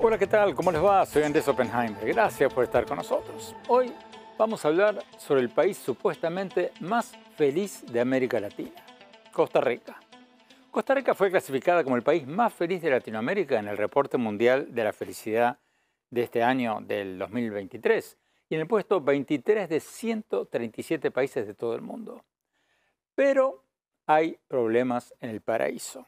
Hola, ¿qué tal? ¿Cómo les va? Soy Andrés Oppenheimer. Gracias por estar con nosotros. Hoy vamos a hablar sobre el país supuestamente más feliz de América Latina, Costa Rica. Costa Rica fue clasificada como el país más feliz de Latinoamérica en el reporte mundial de la felicidad de este año del 2023 y en el puesto 23 de 137 países de todo el mundo. Pero hay problemas en el paraíso.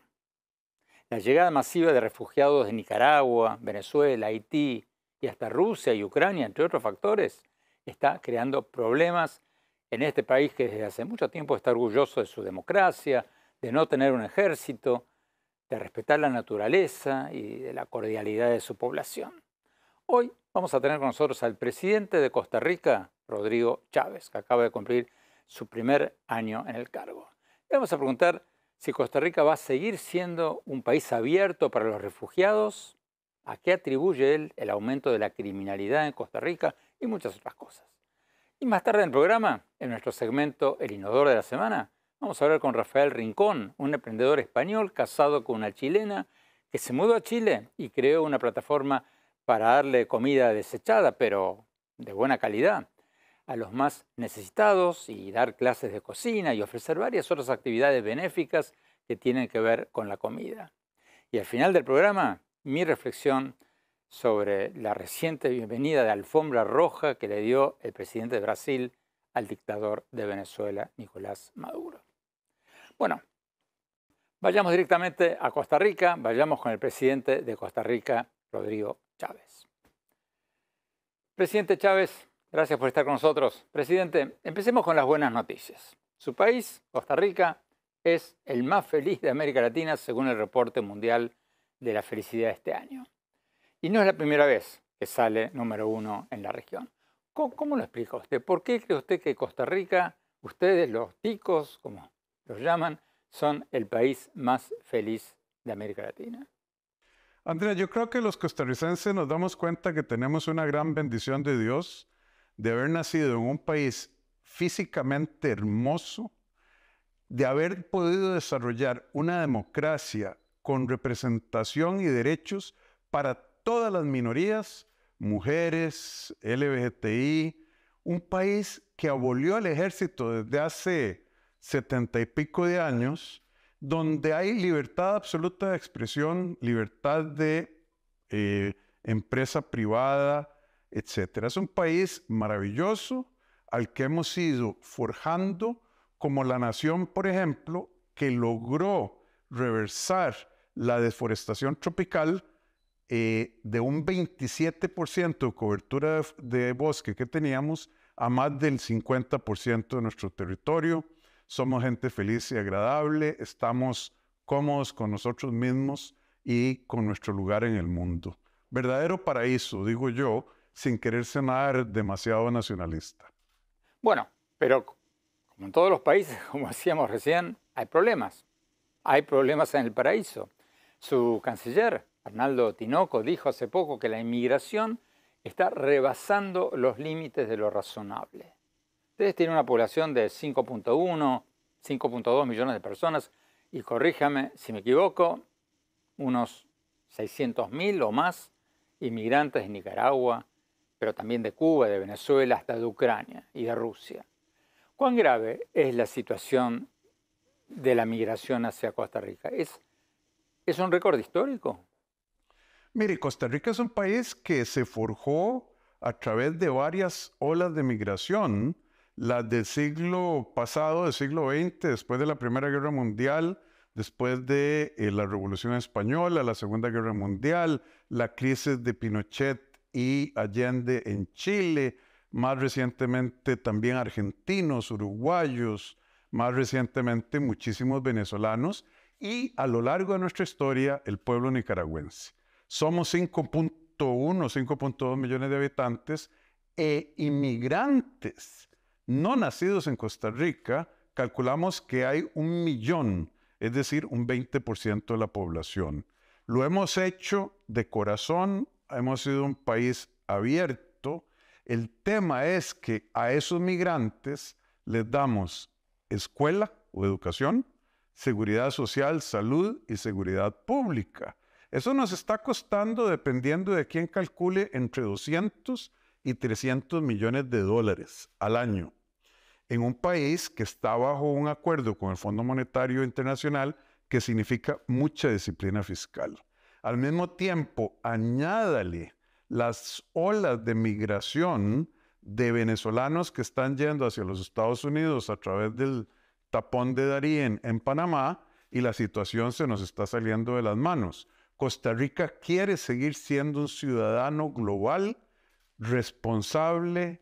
La llegada masiva de refugiados de Nicaragua, Venezuela, Haití y hasta Rusia y Ucrania, entre otros factores, está creando problemas en este país que desde hace mucho tiempo está orgulloso de su democracia, de no tener un ejército, de respetar la naturaleza y de la cordialidad de su población. Hoy vamos a tener con nosotros al presidente de Costa Rica, Rodrigo Chávez, que acaba de cumplir su primer año en el cargo. Le vamos a preguntar si Costa Rica va a seguir siendo un país abierto para los refugiados, ¿a qué atribuye él el aumento de la criminalidad en Costa Rica y muchas otras cosas? Y más tarde en el programa, en nuestro segmento El Inodoro de la Semana, vamos a hablar con Rafael Rincón, un emprendedor español casado con una chilena que se mudó a Chile y creó una plataforma para darle comida desechada, pero de buena calidad a los más necesitados y dar clases de cocina y ofrecer varias otras actividades benéficas que tienen que ver con la comida. Y al final del programa, mi reflexión sobre la reciente bienvenida de alfombra roja que le dio el presidente de Brasil al dictador de Venezuela, Nicolás Maduro. Bueno, vayamos directamente a Costa Rica, vayamos con el presidente de Costa Rica, Rodrigo Chávez. Presidente Chávez, Gracias por estar con nosotros. Presidente, empecemos con las buenas noticias. Su país, Costa Rica, es el más feliz de América Latina según el reporte mundial de la felicidad de este año. Y no es la primera vez que sale número uno en la región. ¿Cómo, lo explica usted? ¿Por qué cree usted que Costa Rica, ustedes, los ticos, como los llaman, son el país más feliz de América Latina? Andrea, yo creo que los costarricenses nos damos cuenta que tenemos una gran bendición de Dios de haber nacido en un país físicamente hermoso, de haber podido desarrollar una democracia con representación y derechos para todas las minorías, mujeres, LGBTI, un país que abolió el ejército desde hace setenta y pico de años, donde hay libertad absoluta de expresión, libertad de eh, empresa privada, etc. Es un país maravilloso al que hemos ido forjando como la nación, por ejemplo, que logró reversar la deforestación tropical eh, de un 27% de cobertura de, de bosque que teníamos a más del 50% de nuestro territorio. Somos gente feliz y agradable, estamos cómodos con nosotros mismos y con nuestro lugar en el mundo. Verdadero paraíso, digo yo, sin querer sonar demasiado nacionalista. Bueno, pero como en todos los países, como decíamos recién, hay problemas. Hay problemas en el paraíso. Su canciller, Arnaldo Tinoco, dijo hace poco que la inmigración está rebasando los límites de lo razonable. Ustedes tienen una población de 5.1, 5.2 millones de personas, y corríjame si me equivoco, unos 600.000 o más inmigrantes en Nicaragua, pero también de Cuba, de Venezuela, hasta de Ucrania y de Rusia. ¿Cuán grave es la situación de la migración hacia Costa Rica? ¿Es, es un récord histórico? Mire, Costa Rica es un país que se forjó a través de varias olas de migración, las del siglo pasado, del siglo XX, después de la Primera Guerra Mundial, después de eh, la Revolución Española, la Segunda Guerra Mundial, la crisis de Pinochet y Allende en Chile, más recientemente también argentinos, uruguayos, más recientemente muchísimos venezolanos y a lo largo de nuestra historia el pueblo nicaragüense. Somos 5.1, 5.2 millones de habitantes e inmigrantes no nacidos en Costa Rica, calculamos que hay un millón, es decir, un 20% de la población. Lo hemos hecho de corazón hemos sido un país abierto. El tema es que a esos migrantes les damos escuela o educación, seguridad social, salud y seguridad pública. Eso nos está costando, dependiendo de quién calcule, entre 200 y 300 millones de dólares al año en un país que está bajo un acuerdo con el Fondo Monetario Internacional que significa mucha disciplina fiscal. Al mismo tiempo, añádale las olas de migración de venezolanos que están yendo hacia los Estados Unidos a través del tapón de Darien en Panamá y la situación se nos está saliendo de las manos. Costa Rica quiere seguir siendo un ciudadano global responsable,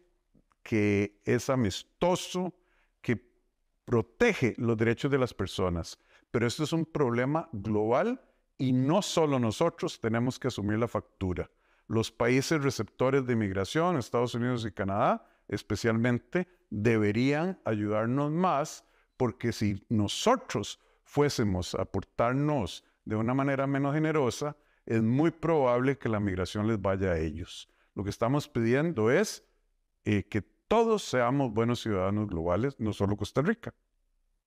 que es amistoso, que protege los derechos de las personas. Pero esto es un problema global y no solo nosotros tenemos que asumir la factura. Los países receptores de inmigración, Estados Unidos y Canadá, especialmente, deberían ayudarnos más porque si nosotros fuésemos a aportarnos de una manera menos generosa, es muy probable que la migración les vaya a ellos. Lo que estamos pidiendo es eh, que todos seamos buenos ciudadanos globales, no solo Costa Rica.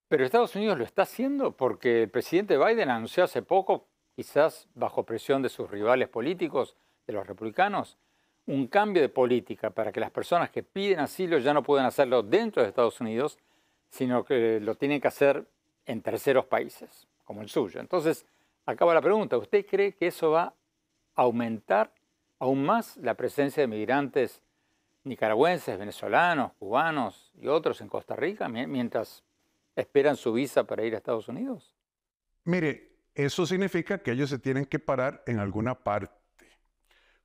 Pero Estados Unidos lo está haciendo porque el presidente Biden anunció hace poco quizás bajo presión de sus rivales políticos, de los republicanos, un cambio de política para que las personas que piden asilo ya no puedan hacerlo dentro de Estados Unidos, sino que lo tienen que hacer en terceros países, como el suyo. Entonces, acaba la pregunta, ¿usted cree que eso va a aumentar aún más la presencia de migrantes nicaragüenses, venezolanos, cubanos y otros en Costa Rica mientras esperan su visa para ir a Estados Unidos? Mire, eso significa que ellos se tienen que parar en alguna parte.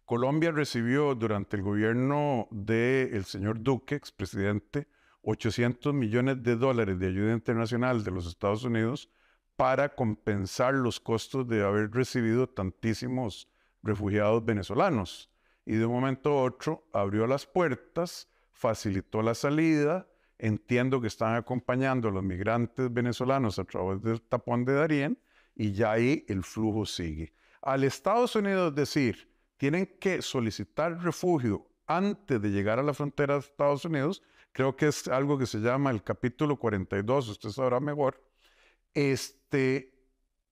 Colombia recibió durante el gobierno del señor Duque, expresidente, 800 millones de dólares de ayuda internacional de los Estados Unidos para compensar los costos de haber recibido tantísimos refugiados venezolanos. Y de un momento a otro abrió las puertas, facilitó la salida. Entiendo que están acompañando a los migrantes venezolanos a través del tapón de Darien, y ya ahí el flujo sigue. Al Estados Unidos decir, tienen que solicitar refugio antes de llegar a la frontera de Estados Unidos, creo que es algo que se llama el capítulo 42, usted sabrá mejor, este,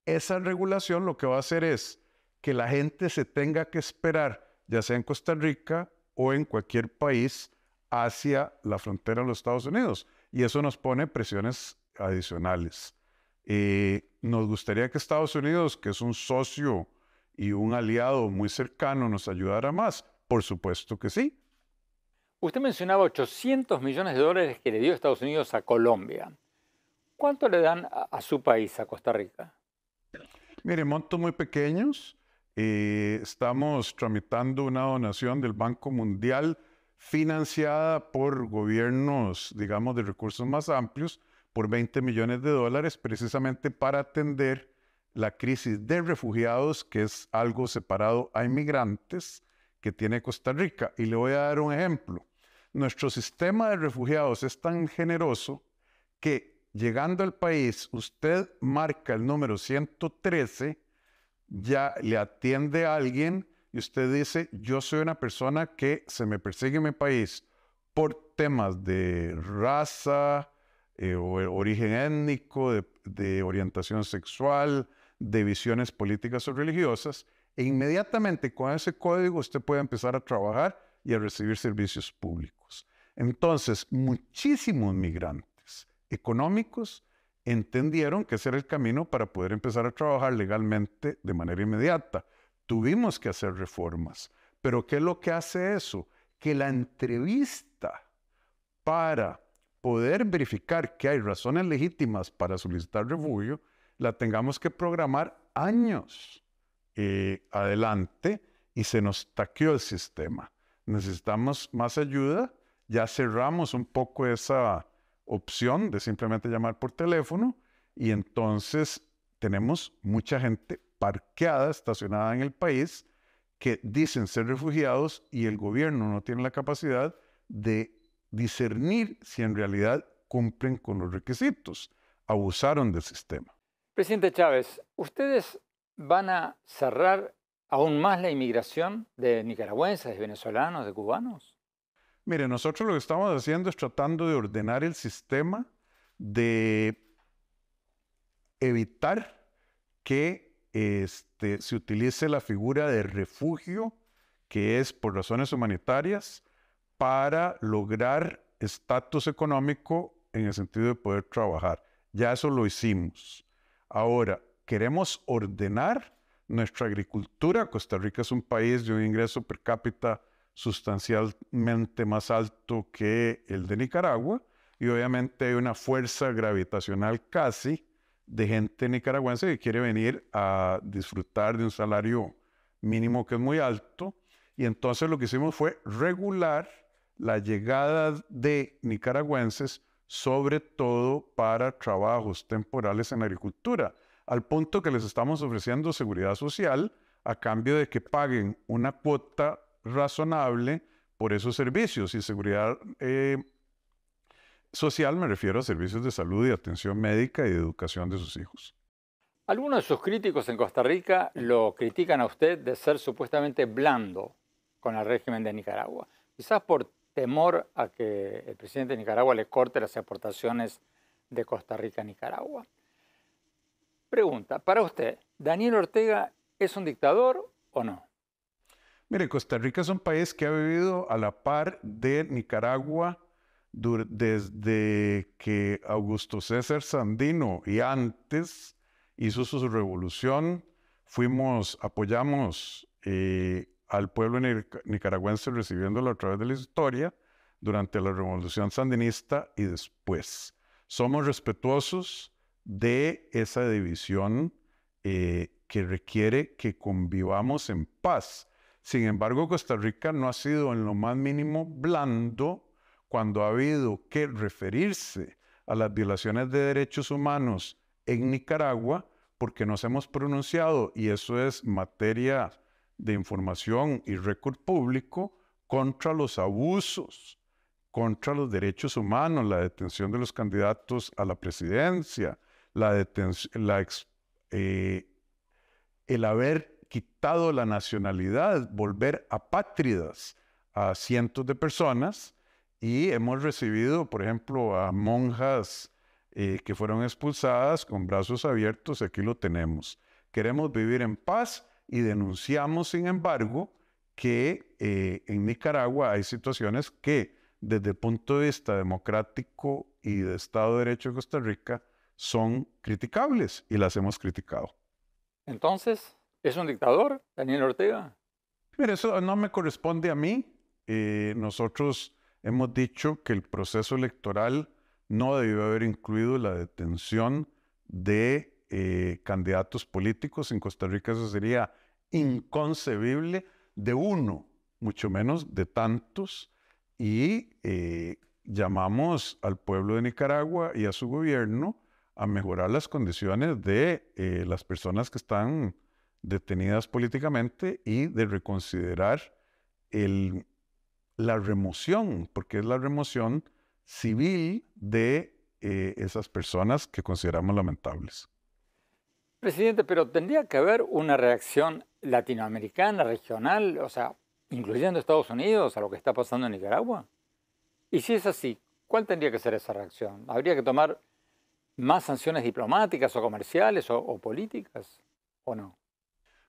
esa regulación lo que va a hacer es que la gente se tenga que esperar, ya sea en Costa Rica o en cualquier país, hacia la frontera de los Estados Unidos. Y eso nos pone presiones adicionales. Eh, nos gustaría que Estados Unidos, que es un socio y un aliado muy cercano, nos ayudara más. Por supuesto que sí. Usted mencionaba 800 millones de dólares que le dio Estados Unidos a Colombia. ¿Cuánto le dan a, su país, a Costa Rica? Mire, montos muy pequeños. Eh, estamos tramitando una donación del Banco Mundial financiada por gobiernos, digamos, de recursos más amplios, por 20 millones de dólares precisamente para atender la crisis de refugiados, que es algo separado a inmigrantes que tiene Costa Rica. Y le voy a dar un ejemplo. Nuestro sistema de refugiados es tan generoso que llegando al país usted marca el número 113, ya le atiende a alguien y usted dice, yo soy una persona que se me persigue en mi país por temas de raza, eh, e, origen étnico, de, de orientación sexual, de visiones políticas o religiosas, e inmediatamente con ese código usted puede empezar a trabajar y a recibir servicios públicos. Entonces, muchísimos migrantes económicos entendieron que ese era el camino para poder empezar a trabajar legalmente de manera inmediata. Tuvimos que hacer reformas, pero ¿qué es lo que hace eso? Que la entrevista para poder verificar que hay razones legítimas para solicitar refugio, la tengamos que programar años eh, adelante y se nos taqueó el sistema. Necesitamos más ayuda, ya cerramos un poco esa opción de simplemente llamar por teléfono y entonces tenemos mucha gente parqueada, estacionada en el país, que dicen ser refugiados y el gobierno no tiene la capacidad de discernir si en realidad cumplen con los requisitos. Abusaron del sistema. Presidente Chávez, ¿ustedes van a cerrar aún más la inmigración de nicaragüenses, de venezolanos, de cubanos? Mire, nosotros lo que estamos haciendo es tratando de ordenar el sistema, de evitar que este, se utilice la figura de refugio, que es por razones humanitarias, para lograr estatus económico en el sentido de poder trabajar. Ya eso lo hicimos. Ahora, queremos ordenar nuestra agricultura. Costa Rica es un país de un ingreso per cápita sustancialmente más alto que el de Nicaragua y obviamente hay una fuerza gravitacional casi de gente nicaragüense que quiere venir a disfrutar de un salario mínimo que es muy alto y entonces lo que hicimos fue regular la llegada de nicaragüenses, sobre todo para trabajos temporales en agricultura, al punto que les estamos ofreciendo seguridad social a cambio de que paguen una cuota razonable por esos servicios y seguridad eh, social me refiero a servicios de salud y atención médica y educación de sus hijos. Algunos de sus críticos en Costa Rica lo critican a usted de ser supuestamente blando con el régimen de Nicaragua, quizás por temor a que el presidente de Nicaragua le corte las aportaciones de Costa Rica a Nicaragua. Pregunta, para usted, ¿Daniel Ortega es un dictador o no? Mire, Costa Rica es un país que ha vivido a la par de Nicaragua desde que Augusto César Sandino y antes hizo su revolución, fuimos, apoyamos eh, al pueblo nicaragüense recibiéndolo a través de la historia durante la revolución sandinista y después. Somos respetuosos de esa división eh, que requiere que convivamos en paz. Sin embargo, Costa Rica no ha sido en lo más mínimo blando cuando ha habido que referirse a las violaciones de derechos humanos en Nicaragua, porque nos hemos pronunciado, y eso es materia de información y récord público contra los abusos, contra los derechos humanos, la detención de los candidatos a la presidencia, eh, el haber quitado la nacionalidad, volver apátridas a cientos de personas y hemos recibido, por ejemplo, a monjas eh, que fueron expulsadas con brazos abiertos, aquí lo tenemos. Queremos vivir en paz y denunciamos, sin embargo, que eh, en Nicaragua hay situaciones que desde el punto de vista democrático y de Estado de Derecho de Costa Rica son criticables y las hemos criticado. Entonces, ¿es un dictador Daniel Ortega? Mira, eso no me corresponde a mí. Eh, nosotros hemos dicho que el proceso electoral no debió haber incluido la detención de eh, candidatos políticos. En Costa Rica eso sería inconcebible de uno, mucho menos de tantos. Y eh, llamamos al pueblo de Nicaragua y a su gobierno a mejorar las condiciones de eh, las personas que están detenidas políticamente y de reconsiderar la remoción, porque es la remoción civil de esas personas que consideramos lamentables. Presidente, pero tendría que haber una reacción latinoamericana, regional, o sea, incluyendo Estados Unidos, a lo que está pasando en Nicaragua. Y si es así, ¿cuál tendría que ser esa reacción? ¿Habría que tomar más sanciones diplomáticas o comerciales o, políticas o no?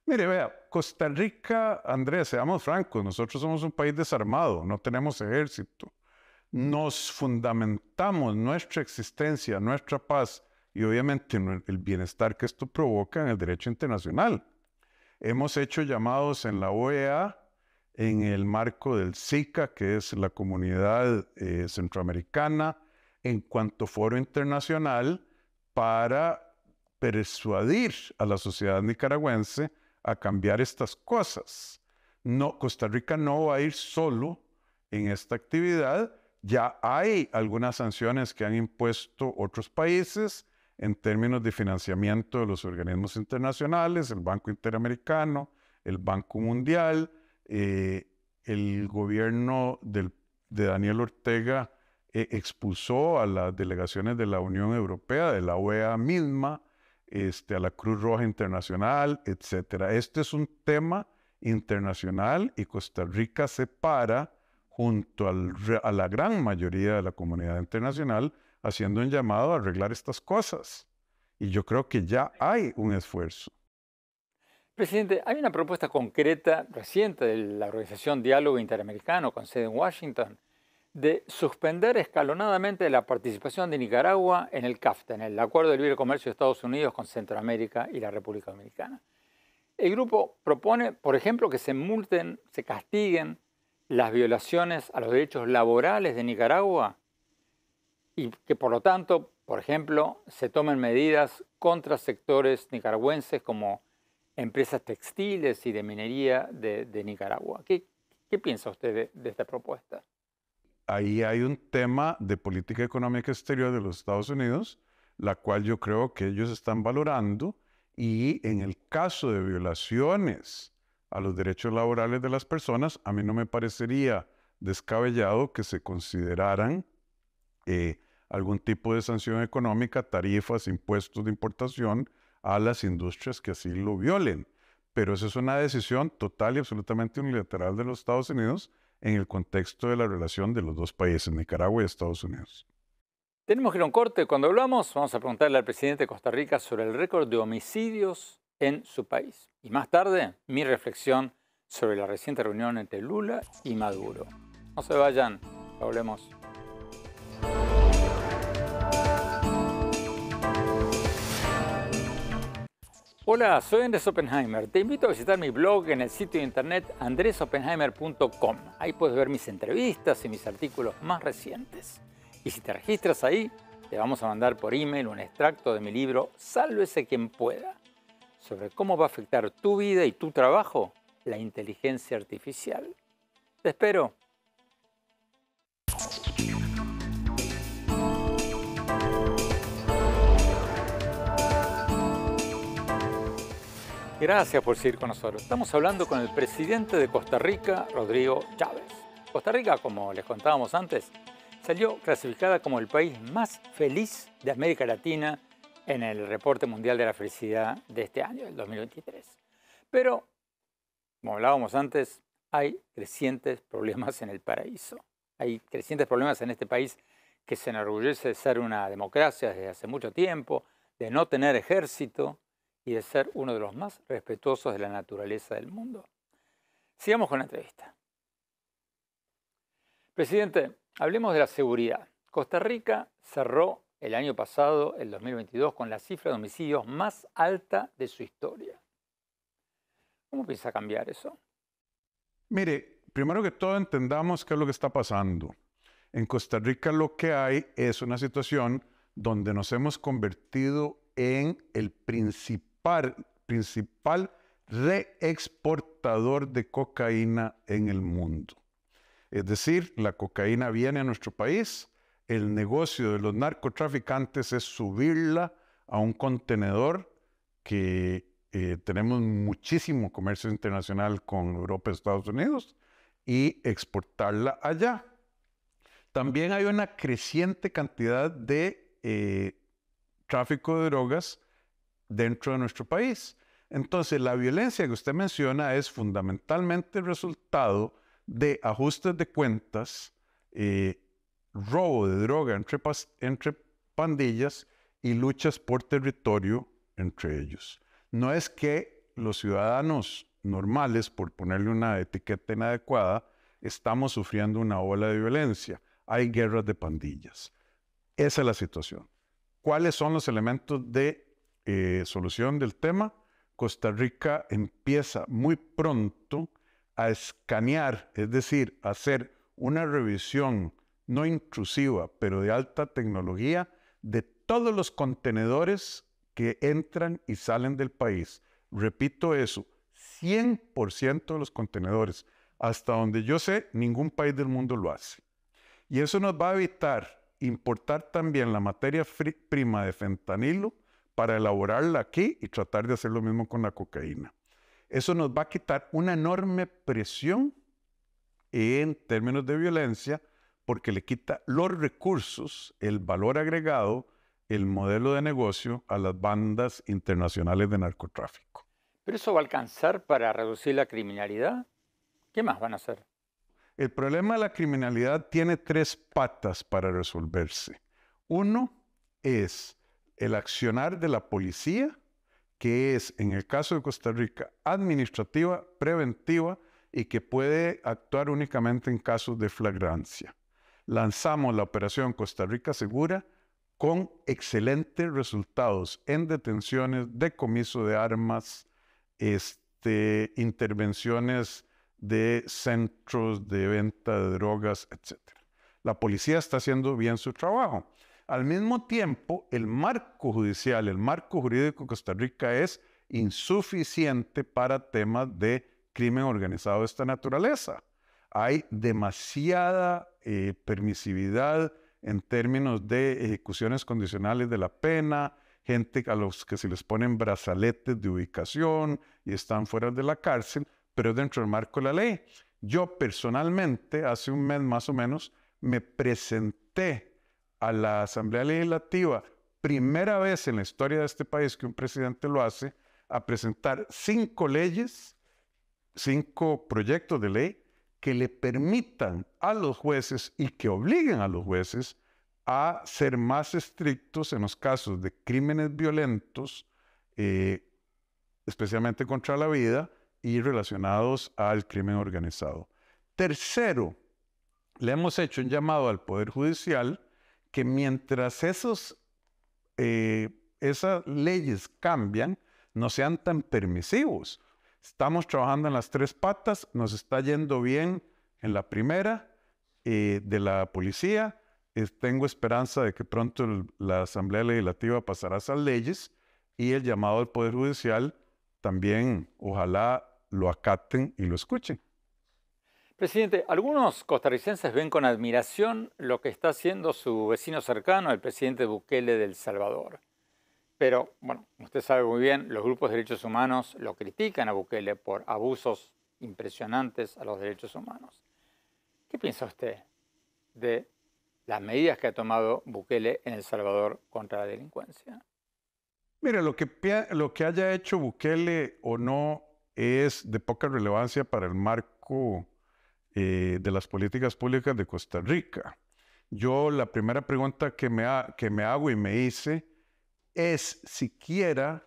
Mire, vea, Costa Rica, Andrés, seamos francos, nosotros somos un país desarmado, no tenemos ejército. Nos fundamentamos nuestra existencia, nuestra paz y obviamente el bienestar que esto provoca en el derecho internacional. Hemos hecho llamados en la OEA, en el marco del SICA, que es la comunidad eh, centroamericana, en cuanto foro internacional, para persuadir a la sociedad nicaragüense a cambiar estas cosas. No, Costa Rica no va a ir solo en esta actividad. Ya hay algunas sanciones que han impuesto otros países en términos de financiamiento de los organismos internacionales, el Banco Interamericano, el Banco Mundial, eh, el gobierno de Daniel Ortega eh, expulsó a las delegaciones de la Unión Europea, de la OEA misma, este, a la Cruz Roja Internacional, etc. Este es un tema internacional y Costa Rica se para junto a la gran mayoría de la comunidad internacional haciendo un llamado a arreglar estas cosas. Y yo creo que ya hay un esfuerzo. Presidente, hay una propuesta concreta reciente de la Organización Diálogo Interamericano con sede en Washington de suspender escalonadamente la participación de Nicaragua en el CAFTA, en el Acuerdo de Libre Comercio de Estados Unidos con Centroamérica y la República Dominicana. El grupo propone, por ejemplo, que se multen, se castiguen las violaciones a los derechos laborales de Nicaragua y que por lo tanto, por ejemplo, se tomen medidas contra sectores nicaragüenses como empresas textiles y de minería de, Nicaragua. ¿Qué, piensa usted de, esta propuesta? Ahí hay un tema de política económica exterior de los Estados Unidos, la cual yo creo que ellos están valorando y en el caso de violaciones a los derechos laborales de las personas, a mí no me parecería descabellado que se consideraran eh, algún tipo de sanción económica, tarifas, impuestos de importación a las industrias que así lo violen. Pero esa es una decisión total y absolutamente unilateral de los Estados Unidos en el contexto de la relación de los dos países, Nicaragua y Estados Unidos. Tenemos que ir a corte. Cuando hablamos, vamos a preguntarle al presidente de Costa Rica sobre el récord de homicidios en su país. Y más tarde, mi reflexión sobre la reciente reunión entre Lula y Maduro. No se vayan, hablemos. Hola, soy Andrés Oppenheimer. Te invito a visitar mi blog en el sitio de internet andresoppenheimer.com. Ahí puedes ver mis entrevistas y mis artículos más recientes. Y si te registras ahí, te vamos a mandar por email un extracto de mi libro Sálvese quien pueda, sobre cómo va a afectar tu vida y tu trabajo la inteligencia artificial. Te espero. Gracias por seguir con nosotros. Estamos hablando con el presidente de Costa Rica, Rodrigo Chávez. Costa Rica, como les contábamos antes, salió clasificada como el país más feliz de América Latina en el reporte mundial de la felicidad de este año, el 2023. Pero, como hablábamos antes, hay crecientes problemas en el paraíso. Hay crecientes problemas en este país que se enorgullece de ser una democracia desde hace mucho tiempo, de no tener ejército, y de ser uno de los más respetuosos de la naturaleza del mundo. Sigamos con la entrevista. Presidente, hablemos de la seguridad. Costa Rica cerró el año pasado, el 2022, con la cifra de homicidios más alta de su historia. ¿Cómo piensa cambiar eso? Mire, primero que todo entendamos qué es lo que está pasando. En Costa Rica lo que hay es una situación donde nos hemos convertido en el principal principal, principal reexportador de cocaína en el mundo. Es decir, la cocaína viene a nuestro país, el negocio de los narcotraficantes es subirla a un contenedor que eh, tenemos muchísimo comercio internacional con Europa y Estados Unidos y exportarla allá. También hay una creciente cantidad de eh, tráfico de drogas dentro de nuestro país. Entonces, la violencia que usted menciona es fundamentalmente resultado de ajustes de cuentas, eh, robo de droga entre, entre pandillas y luchas por territorio entre ellos. No es que los ciudadanos normales, por ponerle una etiqueta inadecuada, estamos sufriendo una ola de violencia. Hay guerras de pandillas. Esa es la situación. ¿Cuáles son los elementos de eh, solución del tema, Costa Rica empieza muy pronto a escanear, es decir, hacer una revisión no intrusiva, pero de alta tecnología, de todos los contenedores que entran y salen del país. Repito eso, 100% de los contenedores. Hasta donde yo sé, ningún país del mundo lo hace. Y eso nos va a evitar importar también la materia prima de fentanilo para elaborarla aquí y tratar de hacer lo mismo con la cocaína. Eso nos va a quitar una enorme presión en términos de violencia porque le quita los recursos, el valor agregado, el modelo de negocio a las bandas internacionales de narcotráfico. ¿Pero eso va a alcanzar para reducir la criminalidad? ¿Qué más van a hacer? El problema de la criminalidad tiene tres patas para resolverse. Uno es el accionar de la policía, que es, en el caso de Costa Rica, administrativa, preventiva y que puede actuar únicamente en casos de flagrancia. Lanzamos la operación Costa Rica Segura con excelentes resultados en detenciones, decomiso de armas, este, intervenciones de centros de venta de drogas, etc. La policía está haciendo bien su trabajo. Al mismo tiempo, el marco judicial, el marco jurídico de Costa Rica es insuficiente para temas de crimen organizado de esta naturaleza. Hay demasiada eh, permisividad en términos de ejecuciones condicionales de la pena, gente a los que se les ponen brazaletes de ubicación y están fuera de la cárcel, pero dentro del marco de la ley. Yo personalmente, hace un mes más o menos, me presenté a la Asamblea Legislativa, primera vez en la historia de este país que un presidente lo hace, a presentar cinco leyes, cinco proyectos de ley que le permitan a los jueces y que obliguen a los jueces a ser más estrictos en los casos de crímenes violentos, eh, especialmente contra la vida y relacionados al crimen organizado. Tercero, le hemos hecho un llamado al Poder Judicial que mientras esos, eh, esas leyes cambian, no sean tan permisivos. Estamos trabajando en las tres patas, nos está yendo bien en la primera eh, de la policía. tengo esperanza de que pronto la Asamblea Legislativa pasará esas leyes y el llamado al Poder Judicial también, ojalá lo acaten y lo escuchen. Presidente, algunos costarricenses ven con admiración lo que está haciendo su vecino cercano, el presidente Bukele del Salvador. Pero, bueno, usted sabe muy bien, los grupos de derechos humanos lo critican a Bukele por abusos impresionantes a los derechos humanos. ¿Qué piensa usted de las medidas que ha tomado Bukele en El Salvador contra la delincuencia? Mira, lo que, lo que haya hecho Bukele o no es de poca relevancia para el marco eh, de las políticas públicas de Costa Rica. Yo la primera pregunta que me, que me hago y me hice es siquiera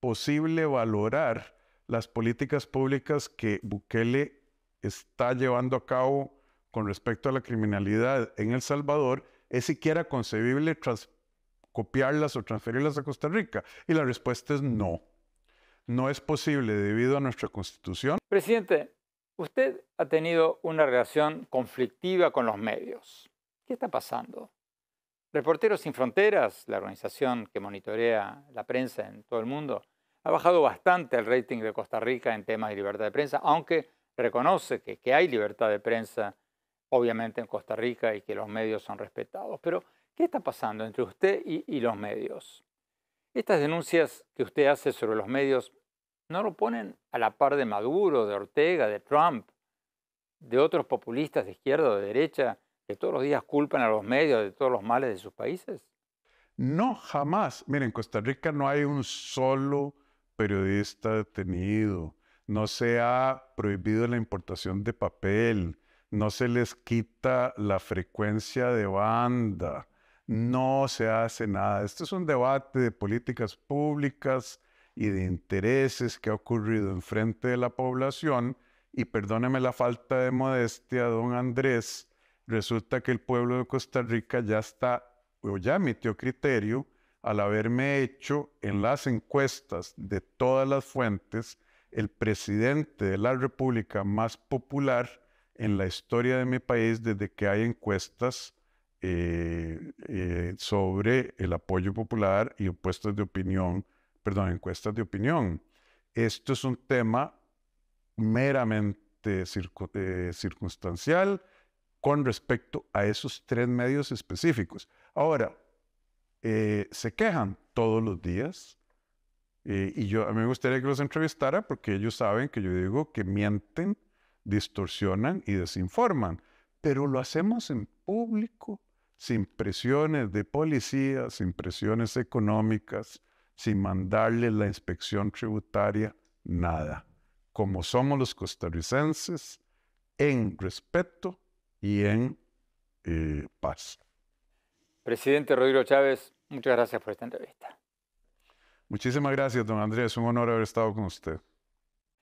posible valorar las políticas públicas que Bukele está llevando a cabo con respecto a la criminalidad en El Salvador, es siquiera concebible copiarlas o transferirlas a Costa Rica? Y la respuesta es no. No es posible debido a nuestra constitución. Presidente, Usted ha tenido una relación conflictiva con los medios. ¿Qué está pasando? Reporteros Sin Fronteras, la organización que monitorea la prensa en todo el mundo, ha bajado bastante el rating de Costa Rica en temas de libertad de prensa, aunque reconoce que, hay libertad de prensa, obviamente, en Costa Rica y que los medios son respetados. Pero, ¿qué está pasando entre usted y los medios? Estas denuncias que usted hace sobre los medios no lo ponen a la par de Maduro, de Ortega, de Trump, de otros populistas de izquierda o de derecha que todos los días culpan a los medios de todos los males de sus países? No, jamás. Miren, en Costa Rica no hay un solo periodista detenido. No se ha prohibido la importación de papel. No se les quita la frecuencia de banda. No se hace nada. Esto es un debate de políticas públicas y de intereses que ha ocurrido enfrente de la población. Y perdóneme la falta de modestia, don Andrés, resulta que el pueblo de Costa Rica ya está o ya emitió criterio al haberme hecho en las encuestas de todas las fuentes el presidente de la República más popular en la historia de mi país desde que hay encuestas eh, eh, sobre el apoyo popular y opuestos de opinión perdón, encuestas de opinión. Esto es un tema meramente eh, circunstancial con respecto a esos tres medios específicos. Ahora, eh, se quejan todos los días eh, y yo, a mí me gustaría que los entrevistara porque ellos saben que yo digo que mienten, distorsionan y desinforman, pero lo hacemos en público, sin presiones de policía, sin presiones económicas, sin mandarle la inspección tributaria nada. Como somos los costarricenses, en respeto y en eh, paz. Presidente Rodrigo Chávez, muchas gracias por esta entrevista. Muchísimas gracias, don Andrés. Un honor haber estado con usted.